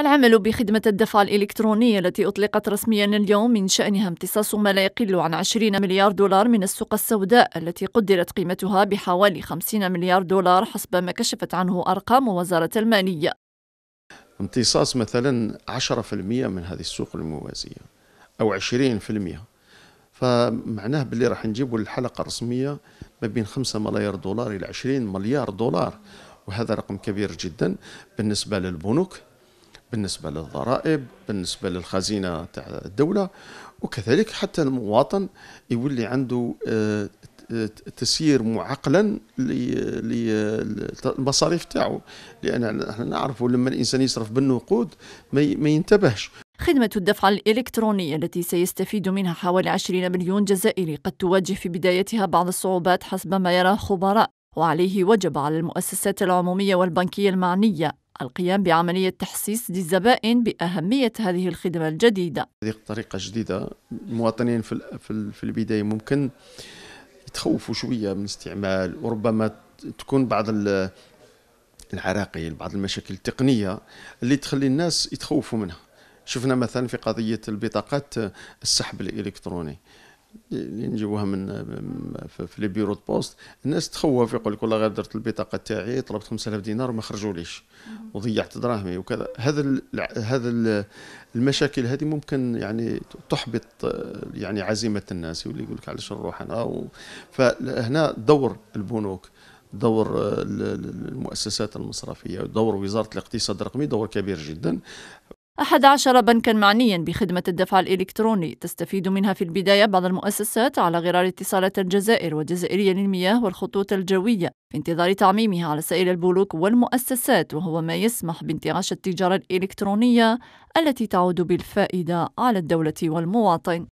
العمل بخدمة الدفع الإلكترونية التي أطلقت رسميا اليوم من شأنها امتصاص ما لا يقل عن 20 مليار دولار من السوق السوداء التي قدرت قيمتها بحوالي 50 مليار دولار حسب ما كشفت عنه أرقام وزارة المالية امتصاص مثلا 10% من هذه السوق الموازية أو 20% فمعناه باللي راح نجيبوا للحلقة الرسمية ما بين 5 مليار دولار إلى 20 مليار دولار وهذا رقم كبير جدا بالنسبة للبنوك بالنسبة للضرائب بالنسبة للخزينة تاع الدولة وكذلك حتى المواطن يولي عنده آه، تسيير معقلا للمصاريف تاعو لان احنا نعرفوا لما الانسان يصرف بالنقود ما ينتبهش خدمة الدفع الإلكترونية التي سيستفيد منها حوالي 20 مليون جزائري قد تواجه في بدايتها بعض الصعوبات حسب ما يرى خبراء وعليه وجب على المؤسسات العمومية والبنكية المعنية القيام بعملية تحسيس للزبائن بأهمية هذه الخدمة الجديدة هذه طريقة جديدة المواطنين في البداية ممكن يتخوفوا شوية من استعمال وربما تكون بعض العراقيل بعض المشاكل التقنية اللي تخلي الناس يتخوفوا منها شفنا مثلا في قضية البطاقات السحب الإلكتروني اللي نجيبوها من في لي بيرو دو بوست الناس تخوف يقول لك والله غير درت البطاقه تاعي طلبت 5000 دينار ما خرجوليش وضيعت دراهمي وكذا هذا هذا المشاكل هذه ممكن يعني تحبط يعني عزيمه الناس يولي يقول لك علاش نروح انا فهنا دور البنوك دور المؤسسات المصرفيه دور وزاره الاقتصاد الرقمي دور كبير جدا أحد عشر بنكا معنيا بخدمة الدفع الإلكتروني تستفيد منها في البداية بعض المؤسسات على غرار اتصالات الجزائر والجزائرية للمياه والخطوط الجوية في انتظار تعميمها على سائر البنوك والمؤسسات وهو ما يسمح بانتعاش التجارة الإلكترونية التي تعود بالفائدة على الدولة والمواطن